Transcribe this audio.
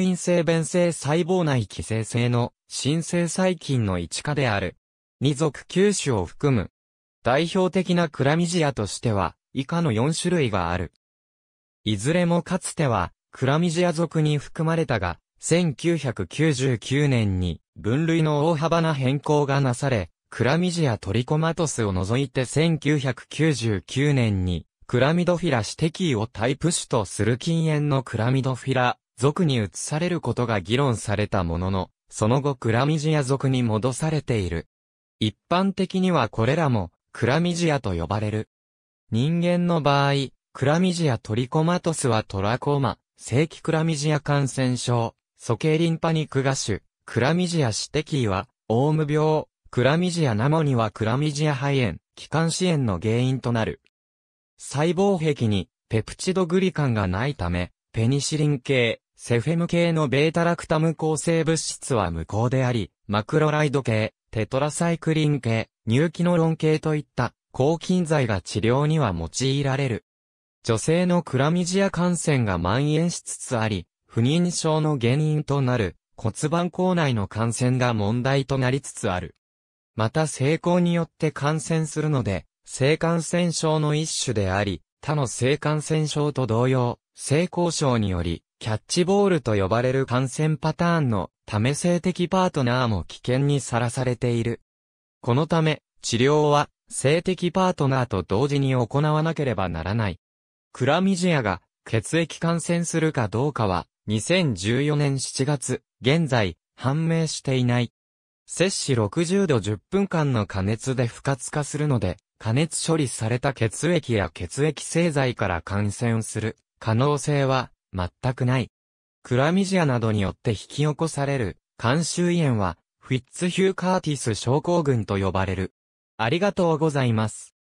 因性便性細胞内寄生性の新生細菌の一家である。二属九種を含む。代表的なクラミジアとしては、以下の4種類がある。いずれもかつては、クラミジア属に含まれたが、1999年に分類の大幅な変更がなされ、クラミジアトリコマトスを除いて1999年に、クラミドフィラ指摘をタイプ種とする禁煙のクラミドフィラ族に移されることが議論されたものの、その後クラミジア族に戻されている。一般的にはこれらもクラミジアと呼ばれる。人間の場合、クラミジアトリコマトスはトラコーマ、正規クラミジア感染症、鼠径リンパニガ芽ュ、クラミジアシテキーは、オウム病、クラミジアナモニはクラミジア肺炎、気管支炎の原因となる。細胞壁にペプチドグリカンがないため、ペニシリン系、セフェム系のベータラクタム構成物質は無効であり、マクロライド系、テトラサイクリン系、乳ノロン系といった抗菌剤が治療には用いられる。女性のクラミジア感染が蔓延しつつあり、不妊症の原因となる骨盤口内の感染が問題となりつつある。また性交によって感染するので、性感染症の一種であり、他の性感染症と同様、性交症により、キャッチボールと呼ばれる感染パターンのため性的パートナーも危険にさらされている。このため、治療は性的パートナーと同時に行わなければならない。クラミジアが血液感染するかどうかは2014年7月、現在判明していない。摂氏60度10分間の加熱で不活化するので、加熱処理された血液や血液製剤から感染する可能性は全くない。クラミジアなどによって引き起こされる、肝周炎は、フィッツヒューカーティス症候群と呼ばれる。ありがとうございます。